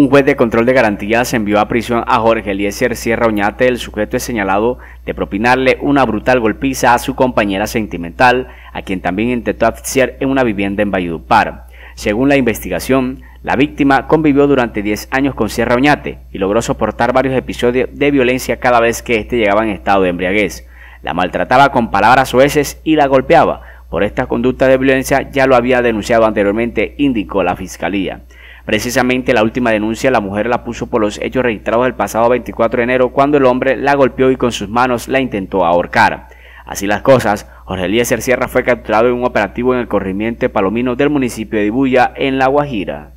Un juez de control de garantías envió a prisión a Jorge Eliezer Sierra Oñate. El sujeto es señalado de propinarle una brutal golpiza a su compañera sentimental, a quien también intentó asfixiar en una vivienda en Valledupar. Según la investigación, la víctima convivió durante 10 años con Sierra Oñate y logró soportar varios episodios de violencia cada vez que éste llegaba en estado de embriaguez. La maltrataba con palabras sueces y la golpeaba. Por esta conducta de violencia ya lo había denunciado anteriormente, indicó la fiscalía. Precisamente la última denuncia la mujer la puso por los hechos registrados el pasado 24 de enero cuando el hombre la golpeó y con sus manos la intentó ahorcar. Así las cosas, Jorge Eliezer Sierra fue capturado en un operativo en el corrimiente palomino del municipio de Ibuya en La Guajira.